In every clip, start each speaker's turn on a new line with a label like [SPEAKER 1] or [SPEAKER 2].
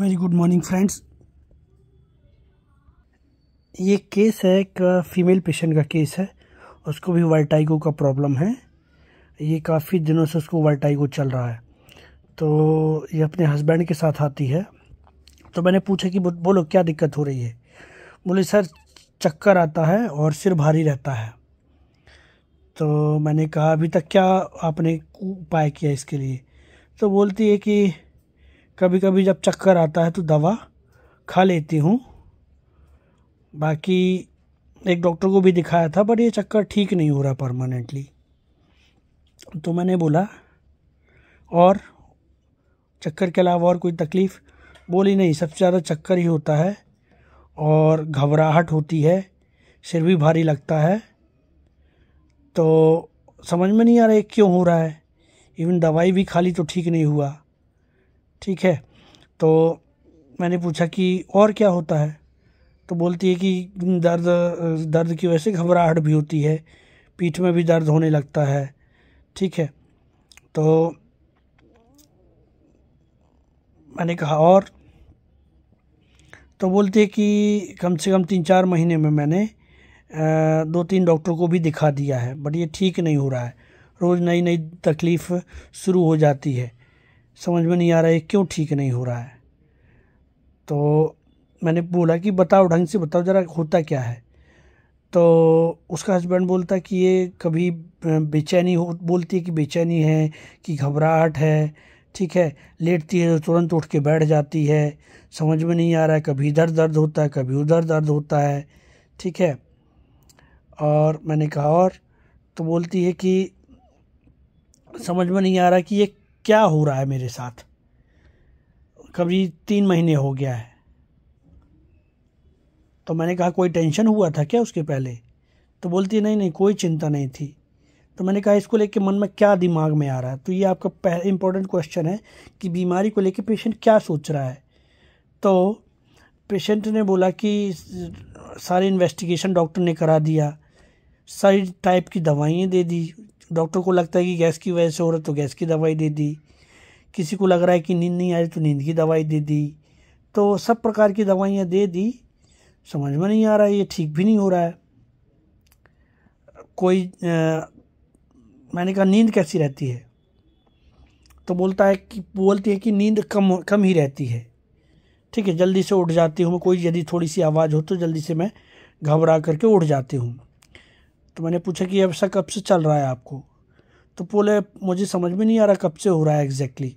[SPEAKER 1] very good morning friends ये case है एक फीमेल पेशेंट का केस है उसको भी वर्टाइगो का प्रॉब्लम है ये काफ़ी दिनों से उसको वर्टाइगो चल रहा है तो ये अपने हस्बैंड के साथ आती है तो मैंने पूछा कि बोलो क्या दिक्कत हो रही है बोले सर चक्कर आता है और सिर भारी रहता है तो मैंने कहा अभी तक क्या आपने उपाय किया इसके लिए तो बोलती है कि कभी कभी जब चक्कर आता है तो दवा खा लेती हूँ बाकी एक डॉक्टर को भी दिखाया था बट ये चक्कर ठीक नहीं हो रहा परमानेंटली तो मैंने बोला और चक्कर के अलावा और कोई तकलीफ़ बोली नहीं सबसे ज़्यादा चक्कर ही होता है और घबराहट होती है सिर भी भारी लगता है तो समझ में नहीं आ रहा है क्यों हो रहा है इवन दवाई भी खाली तो ठीक नहीं हुआ ठीक है तो मैंने पूछा कि और क्या होता है तो बोलती है कि दर्द दर्द की वजह से घबराहट भी होती है पीठ में भी दर्द होने लगता है ठीक है तो मैंने कहा और तो बोलती है कि कम से कम तीन चार महीने में मैंने दो तीन डॉक्टर को भी दिखा दिया है बट ये ठीक नहीं हो रहा है रोज़ नई नई तकलीफ़ शुरू हो जाती है समझ में नहीं आ रहा है क्यों ठीक नहीं हो रहा है तो मैंने बोला कि बताओ ढंग से बताओ ज़रा होता क्या है तो उसका हस्बैंड बोलता कि ये कभी बेचैनी हो बोलती है कि बेचैनी है कि घबराहट है ठीक है लेटती है तो तुरंत उठ के बैठ जाती है समझ में नहीं आ रहा है कभी इधर दर्द होता है कभी उधर दर्द होता है ठीक है और मैंने कहा और तो बोलती है कि समझ में नहीं आ रहा कि ये क्या हो रहा है मेरे साथ कभी तीन महीने हो गया है तो मैंने कहा कोई टेंशन हुआ था क्या उसके पहले तो बोलती नहीं नहीं कोई चिंता नहीं थी तो मैंने कहा इसको लेके मन में क्या दिमाग में आ रहा है तो ये आपका पहला इम्पोर्टेंट क्वेश्चन है कि बीमारी को लेके पेशेंट क्या सोच रहा है तो पेशेंट ने बोला कि सारी इन्वेस्टिगेशन डॉक्टर ने करा दिया सारी टाइप की दवाइयाँ दे दी डॉक्टर को लगता है कि गैस की वजह से हो रहा है तो गैस की दवाई दे दी किसी को लग रहा है कि नींद नहीं आ रही तो नींद की दवाई दे दी तो सब प्रकार की दवाइयाँ दे दी समझ में नहीं आ रहा है ये ठीक भी नहीं हो रहा है कोई आ, मैंने कहा नींद कैसी रहती है तो बोलता है कि बोलती है कि नींद कम कम ही रहती है ठीक है जल्दी से उठ जाती हूँ कोई यदि थोड़ी सी आवाज़ हो तो जल्दी से मैं घबरा करके उठ जाती हूँ तो मैंने पूछा कि ऐसा कब से चल रहा है आपको तो बोले मुझे समझ में नहीं आ रहा कब से हो रहा है एग्जैक्टली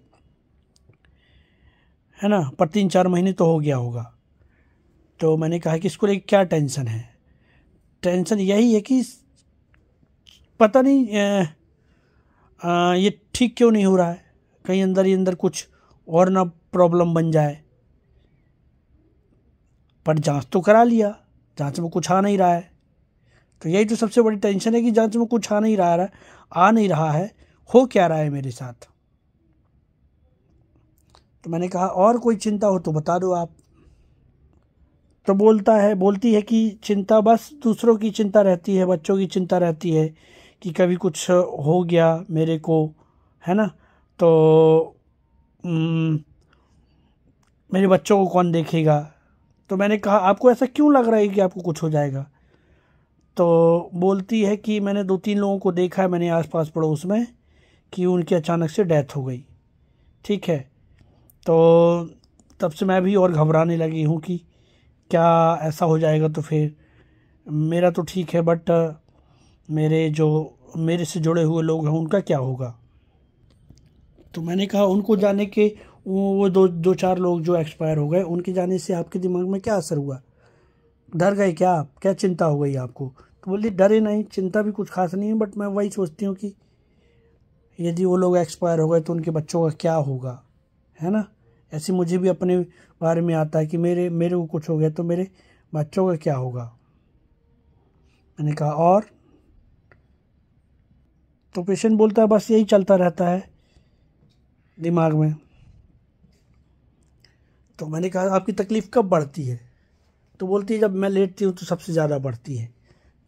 [SPEAKER 1] है ना पर तीन चार महीने तो हो गया होगा तो मैंने कहा कि इसको लेकर क्या टेंशन है टेंशन यही है कि पता नहीं आ, आ, ये ठीक क्यों नहीं हो रहा है कहीं अंदर ही अंदर कुछ और ना प्रॉब्लम बन जाए पर जांच तो करा लिया जांच में कुछ आ नहीं रहा है तो यही तो सबसे बड़ी टेंशन है कि जांच में कुछ आ नहीं रहा है आ नहीं रहा है हो क्या रहा है मेरे साथ तो मैंने कहा और कोई चिंता हो तो बता दो आप तो बोलता है बोलती है कि चिंता बस दूसरों की चिंता रहती है बच्चों की चिंता रहती है कि कभी कुछ हो गया मेरे को है ना तो मेरे बच्चों को कौन देखेगा तो मैंने कहा आपको ऐसा क्यों लग रहा है कि आपको कुछ हो जाएगा तो बोलती है कि मैंने दो तीन लोगों को देखा है मैंने आसपास पड़ोस में कि उनकी अचानक से डेथ हो गई ठीक है तो तब से मैं भी और घबराने लगी हूँ कि क्या ऐसा हो जाएगा तो फिर मेरा तो ठीक है बट मेरे जो मेरे से जुड़े हुए लोग हैं उनका क्या होगा तो मैंने कहा उनको जाने के वो दो दो चार लोग जो एक्सपायर हो गए उनके जाने से आपके दिमाग में क्या असर हुआ डर गए क्या आप क्या चिंता हो गई आपको तो बोलती डरे नहीं चिंता भी कुछ खास नहीं है बट मैं वही सोचती हूँ कि यदि वो लोग एक्सपायर हो गए तो उनके बच्चों का क्या होगा है ना ऐसे मुझे भी अपने बारे में आता है कि मेरे मेरे को कुछ हो गया तो मेरे बच्चों का क्या होगा मैंने कहा और तो पेशेंट बोलता है बस यही चलता रहता है दिमाग में तो मैंने कहा आपकी तकलीफ़ कब बढ़ती है तो बोलती है जब मैं लेटती हूँ तो सबसे ज़्यादा बढ़ती है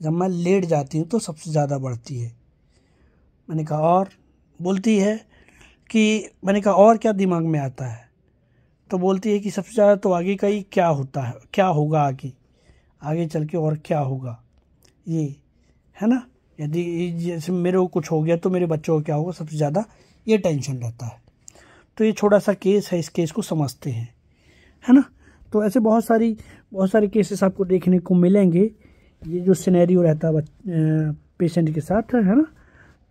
[SPEAKER 1] जब मैं लेट जाती हूँ तो सबसे ज़्यादा बढ़ती है मैंने कहा और बोलती है कि मैंने कहा और क्या दिमाग में आता है तो बोलती है कि सबसे ज़्यादा तो आगे का ही क्या होता है क्या होगा आगे आगे चल के और क्या होगा ये है ना यदि जैसे मेरे को कुछ हो गया तो मेरे बच्चों को क्या होगा सबसे ज़्यादा ये टेंशन रहता है तो ये छोटा सा केस है इस केस को समझते हैं है ना तो ऐसे बहुत सारी बहुत सारे केसेस आपको देखने को मिलेंगे ये जो सिनेरियो रहता है पेशेंट के साथ है ना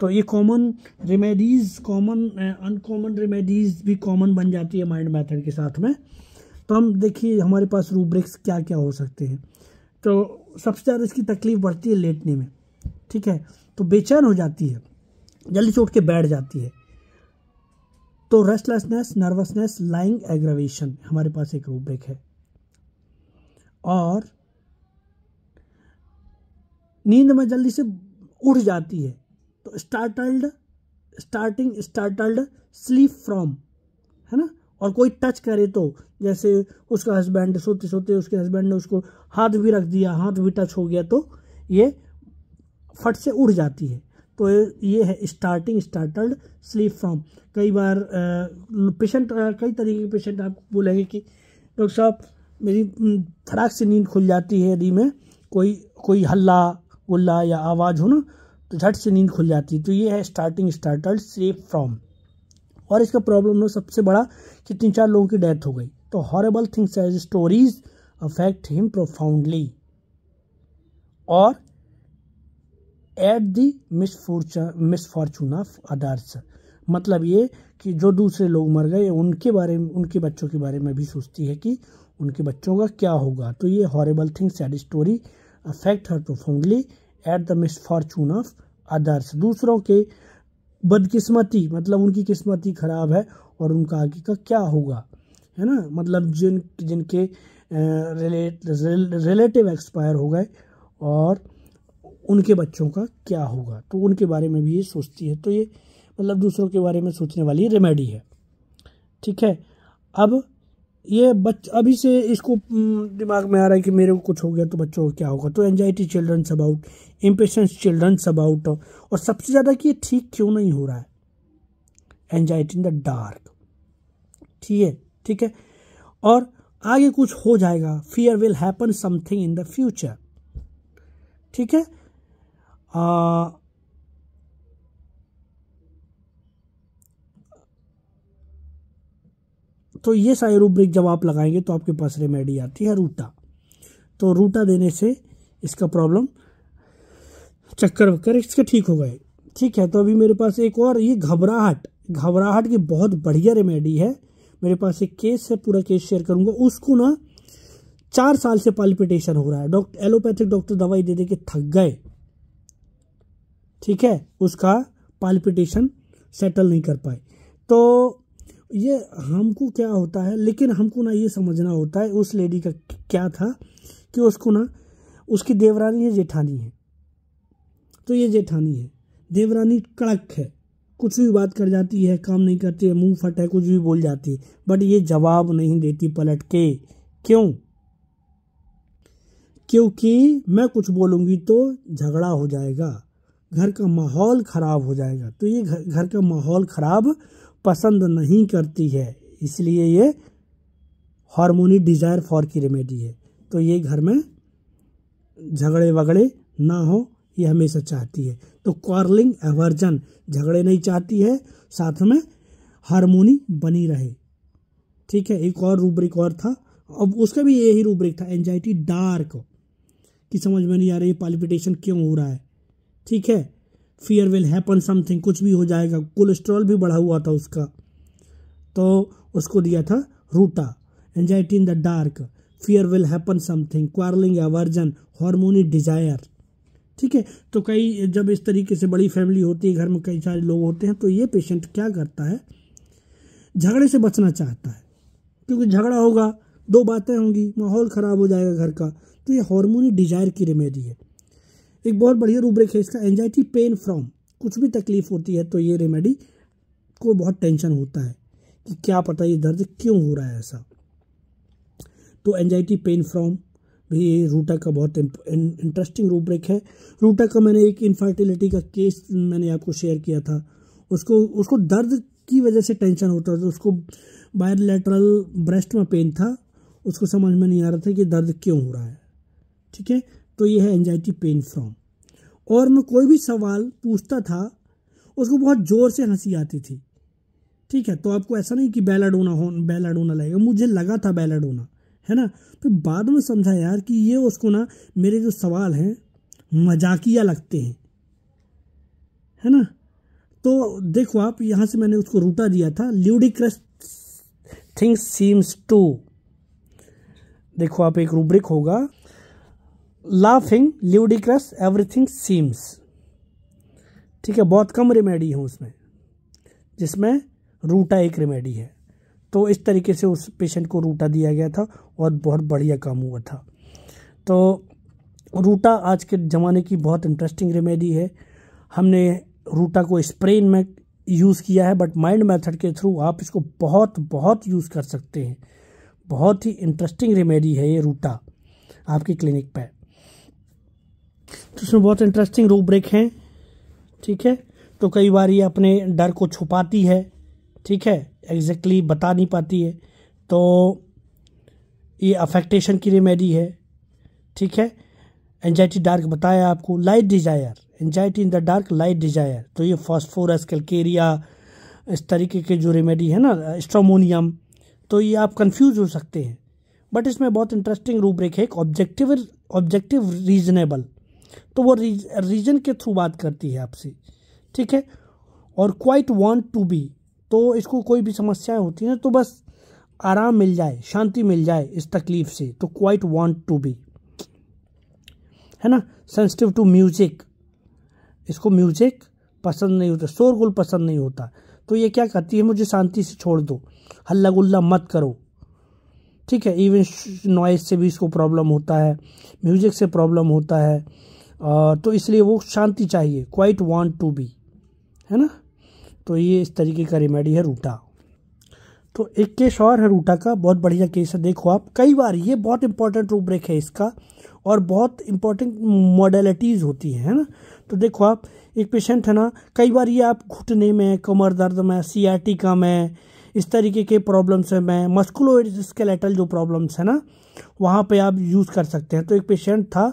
[SPEAKER 1] तो ये common remedies common uncommon remedies भी कॉमन बन जाती है माइंड मेथड के साथ में तो हम देखिए हमारे पास रूब्रिक्स क्या क्या हो सकते हैं तो सबसे ज़्यादा इसकी तकलीफ़ बढ़ती है लेटने में ठीक है तो बेचैन हो जाती है जल्दी से उठ के बैठ जाती है तो रेस्टलेसनेस नर्वसनेस लाइंग एग्रावेशन हमारे पास एक रूब्रिक है और नींद में जल्दी से उठ जाती है तो startled starting startled sleep from है ना और कोई टच करे तो जैसे उसका हस्बैंड सोते सोते उसके हस्बैंड ने उसको हाथ भी रख दिया हाथ भी टच हो गया तो ये फट से उठ जाती है तो ये है स्टार्टिंग स्टार्टल्ड स्लीप फ्रॉम कई बार पेशेंट कई तरीके के पेशेंट आप बोलेंगे कि डॉक्टर साहब मेरी थराक से नींद खुल जाती है यदि मैं कोई कोई हल्ला उल्ला या आवाज़ हो ना तो झट से नींद खुल जाती है तो ये है स्टार्टिंग स्टार्टर सेफ फ्रॉम और इसका प्रॉब्लम ना सबसे बड़ा कि तीन चार लोगों की डेथ हो गई तो horrible things as stories affect him profoundly और at the mis misfortune of others मतलब ये कि जो दूसरे लोग मर गए उनके बारे में उनके बच्चों के बारे में भी सोचती है कि उनके बच्चों का क्या होगा तो ये horrible thing sad story affect her profoundly at the misfortune of others दूसरों के बदकिस्मती मतलब उनकी किस्मती ख़राब है और उनका आगे का क्या होगा है ना मतलब जिन जिनके रिलेट रिलेटिव एक्सपायर हो गए और उनके बच्चों का क्या होगा तो उनके बारे में भी ये सोचती है तो ये मतलब दूसरों के बारे में सोचने वाली रेमेडी है ठीक है अब ये बच अभी से इसको दिमाग में आ रहा है कि मेरे को कुछ हो गया तो बच्चों को क्या होगा तो anxiety children's about impatience children's about और सबसे ज़्यादा कि ये ठीक क्यों नहीं हो रहा है एनजाइटी इन द डार्क ठीक है ठीक है और आगे कुछ हो जाएगा fear will happen something in the future ठीक है आ, तो ये सारे रूब्रिक जब आप लगाएंगे तो आपके पास रेमेडी आती है रूटा तो रूटा देने से इसका प्रॉब्लम चक्कर वक्कर इसके ठीक हो गए ठीक है तो अभी मेरे पास एक और ये घबराहट घबराहट की बहुत बढ़िया रेमेडी है मेरे पास एक केस है पूरा केस शेयर करूंगा उसको ना चार साल से पालपिटेशन हो रहा है डॉक्टर एलोपैथिक डॉक्टर दवाई दे दे के थक गए ठीक है उसका पालपिटेशन सेटल नहीं कर पाए तो ये हमको क्या होता है लेकिन हमको ना ये समझना होता है उस लेडी का क्या था कि उसको ना उसकी देवरानी है जेठानी है तो ये जेठानी है देवरानी कड़क है कुछ भी बात कर जाती है काम नहीं करती है मुंह फट है कुछ भी बोल जाती है बट ये जवाब नहीं देती पलट के क्यों क्योंकि मैं कुछ बोलूंगी तो झगड़ा हो जाएगा घर का माहौल ख़राब हो जाएगा तो ये घर का माहौल ख़राब पसंद नहीं करती है इसलिए ये हार्मोनी डिजायर फॉर की रेमेडी है तो ये घर में झगड़े वगड़े ना हो ये हमेशा चाहती है तो क्वारलिंग एवर्जन झगड़े नहीं चाहती है साथ में हारमोनी बनी रहे ठीक है एक और रूब्रिक और था अब उसका भी यही रूब्रिक था एंजाइटी डार्क कि समझ में नहीं आ रही है पालिपिटेशन क्यों हो रहा है ठीक है फियर विल हैपन समथिंग कुछ भी हो जाएगा कोलेस्ट्रॉल भी बढ़ा हुआ था उसका तो उसको दिया था ruta anxiety in the dark fear will happen something quarrelling version harmony desire ठीक है तो कई जब इस तरीके से बड़ी फैमिली होती है घर में कई सारे लोग होते हैं तो ये पेशेंट क्या करता है झगड़े से बचना चाहता है क्योंकि झगड़ा होगा दो बातें होंगी माहौल ख़राब हो जाएगा घर का तो ये हार्मोनी डिजायर की रेमेडी है एक बहुत बढ़िया रूब्रिक है इसका एंजाइटी पेन फ्रॉम कुछ भी तकलीफ होती है तो ये रेमेडी को बहुत टेंशन होता है कि क्या पता ये दर्द क्यों हो रहा है ऐसा तो एंजाइटी पेन फ्रॉम भी ये रूटा का बहुत इंटरेस्टिंग रूब्रिक है रूटा का मैंने एक इनफर्टिलिटी का केस मैंने आपको शेयर किया था उसको उसको दर्द की वजह से टेंशन होता था उसको बायोलेटरल ब्रेस्ट में पेन था उसको समझ में नहीं आ रहा था कि दर्द क्यों हो रहा है ठीक है तो ये है एनजाइटी पेन फ्रॉम और मैं कोई भी सवाल पूछता था उसको बहुत ज़ोर से हंसी आती थी ठीक है तो आपको ऐसा नहीं कि बैलाडोना हो बैलाडोना लगेगा मुझे लगा था बैलाडोना है ना फिर तो बाद में समझा यार कि ये उसको ना मेरे जो सवाल हैं मजाकिया लगते हैं है ना तो देखो आप यहाँ से मैंने उसको रूटा दिया था ल्यूडिक्रस थिंग्स सीम्स टू देखो आप एक रूब्रिक होगा लाफिंग ल्यूडिक्रस एवरीथिंग सीम्स ठीक है बहुत कम रेमेडी है उसमें जिसमें रूटा एक रेमेडी है तो इस तरीके से उस पेशेंट को रूटा दिया गया था और बहुत बढ़िया काम हुआ था तो रूटा आज के ज़माने की बहुत इंटरेस्टिंग रेमेडी है हमने रूटा को स्प्रेन में यूज़ किया है बट माइंड मेथड के थ्रू आप इसको बहुत बहुत यूज़ कर सकते हैं बहुत ही इंटरेस्टिंग रेमेडी है ये रूटा आपकी क्लिनिक पर तो इसमें बहुत इंटरेस्टिंग ब्रेक हैं ठीक है तो कई बार ये अपने डर को छुपाती है ठीक है एग्जैक्टली exactly बता नहीं पाती है तो ये अफेक्टेशन की रेमेडी है ठीक है एंजाइटी डार्क बताया आपको light desire anxiety in the dark light desire तो ये फॉस्फोरस कैलकेरिया इस तरीके के जो रेमेडी है ना स्ट्रोमोनियम तो ये आप कंफ्यूज हो सकते हैं बट इसमें बहुत इंटरेस्टिंग ब्रेक है एक ऑब्जेक्टिव ऑब्जेक्टिव रीजनेबल तो वो रीजन के थ्रू बात करती है आपसे ठीक है और क्वाइट वांट टू बी तो इसको कोई भी समस्याएं होती हैं तो बस आराम मिल जाए शांति मिल जाए इस तकलीफ से तो क्वाइट वांट टू बी है ना सेंसिटिव टू म्यूजिक इसको म्यूजिक पसंद नहीं होता शोरगुल पसंद नहीं होता तो ये क्या कहती है मुझे शांति से छोड़ दो हल्ला गुल्ला मत करो ठीक है इवन नॉइज से भी इसको प्रॉब्लम होता है म्यूजिक से प्रॉब्लम होता है तो इसलिए वो शांति चाहिए क्वाइट वॉन्ट टू बी है ना तो ये इस तरीके का रेमेडी है रूटा तो एक केस और है रूटा का बहुत बढ़िया केस है देखो आप कई बार ये बहुत इंपॉर्टेंट रूब्रिक है इसका और बहुत इंपॉर्टेंट मॉडलिटीज़ होती है ना तो देखो आप एक पेशेंट है ना कई बार ये आप घुटने में कमर दर्द में सी कम है इस तरीके के प्रॉब्लम्स हैं मैं मस्कुलोस्केलेटल जो प्रॉब्लम्स है ना वहाँ पे आप यूज़ कर सकते हैं तो एक पेशेंट था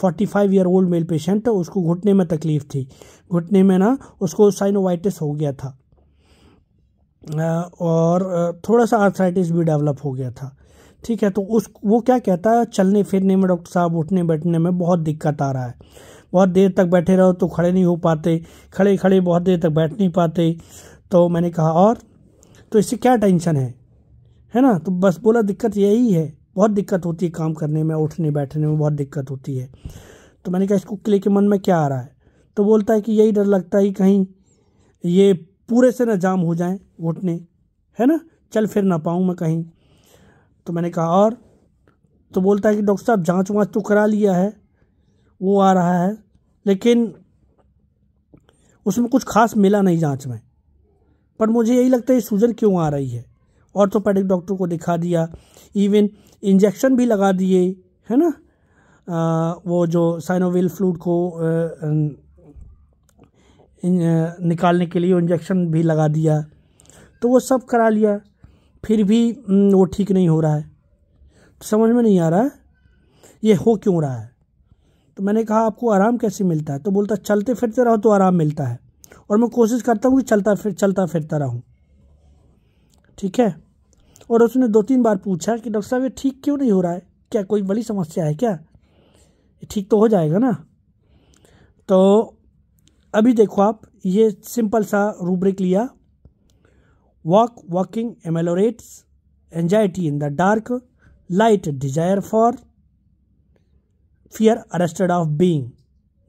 [SPEAKER 1] forty five year old male patient उसको घुटने में तकलीफ थी घुटने में ना उसको साइनोवाइटिस हो गया था और थोड़ा सा आर्थराइटिस भी डेवलप हो गया था ठीक है तो उस वो क्या कहता है चलने फिरने में डॉक्टर साहब उठने बैठने में बहुत दिक्कत आ रहा है बहुत देर तक बैठे रहो तो खड़े नहीं हो पाते खड़े खड़े बहुत देर तक बैठ नहीं पाते तो मैंने कहा और तो इससे क्या टेंशन है है ना तो बस बोला दिक्कत यही है बहुत दिक्कत होती है काम करने में उठने बैठने में बहुत दिक्कत होती है तो मैंने कहा इसको क्ले के मन में क्या आ रहा है तो बोलता है कि यही डर लगता है कि कहीं ये पूरे से ना जाम हो जाए घुटने है ना चल फिर ना पाऊँ मैं कहीं तो मैंने कहा और तो बोलता है कि डॉक्टर साहब जांच वाँच तो करा लिया है वो आ रहा है लेकिन उसमें कुछ खास मिला नहीं जांच में पर मुझे यही लगता है सूजन क्यों आ रही है ऑर्थोपेडिक तो डॉक्टर को दिखा दिया इवन इंजेक्शन भी लगा दिए है ना आ, वो जो साइनोविल फ्लूड को आ, निकालने के लिए इंजेक्शन भी लगा दिया तो वो सब करा लिया फिर भी वो ठीक नहीं हो रहा है तो समझ में नहीं आ रहा है ये हो क्यों रहा है तो मैंने कहा आपको आराम कैसे मिलता है तो बोलता चलते फिरते रहो तो आराम मिलता है और मैं कोशिश करता हूँ कि चलता फिर चलता फिरता रहूँ ठीक है और उसने दो तीन बार पूछा कि डॉक्टर साहब ये ठीक क्यों नहीं हो रहा है क्या कोई बड़ी समस्या है क्या ठीक तो हो जाएगा ना तो अभी देखो आप ये सिंपल सा रूब्रिक लिया walk walking ameliorates anxiety in the dark light desire for fear arrested of being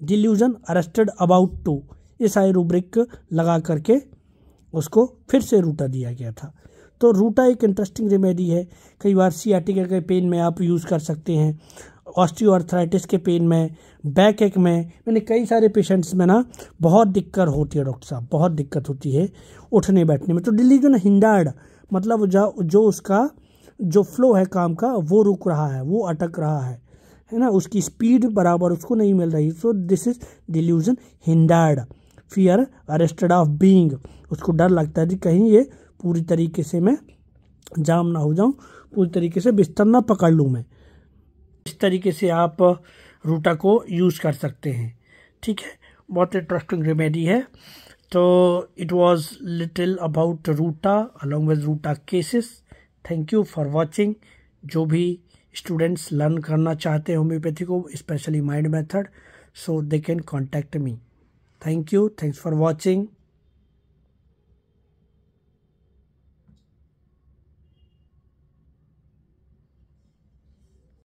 [SPEAKER 1] delusion arrested about to ये सारे रूब्रिक लगा करके उसको फिर से रूटा दिया गया था तो रूटा एक इंटरेस्टिंग रेमेडी है कई बार सियाटिका के पेन में आप यूज़ कर सकते हैं ऑस्टियोआर्थराइटिस के पेन में बैक एक में मैंने कई सारे पेशेंट्स में ना बहुत दिक्कत होती है डॉक्टर साहब बहुत दिक्कत होती है उठने बैठने में तो दिल्ली जो ना हिंडार्ड मतलब जो जो उसका जो फ्लो है काम का वो रुक रहा है वो अटक रहा है है ना उसकी स्पीड बराबर उसको नहीं मिल रही so this is delusion hindered fear arrested of being उसको डर लगता है कि कहीं ये पूरी तरीके से मैं जाम ना हो जाऊँ पूरी तरीके से बिस्तर ना पकड़ लूँ मैं इस तरीके से आप रूटा को यूज़ कर सकते हैं ठीक है बहुत इंटरेस्टिंग रेमेडी है तो it was little about ruta along with ruta cases thank you for watching जो भी स्टूडेंट्स लर्न करना चाहते हैं होम्योपैथी को specially mind method so they can contact me thank you thanks for watching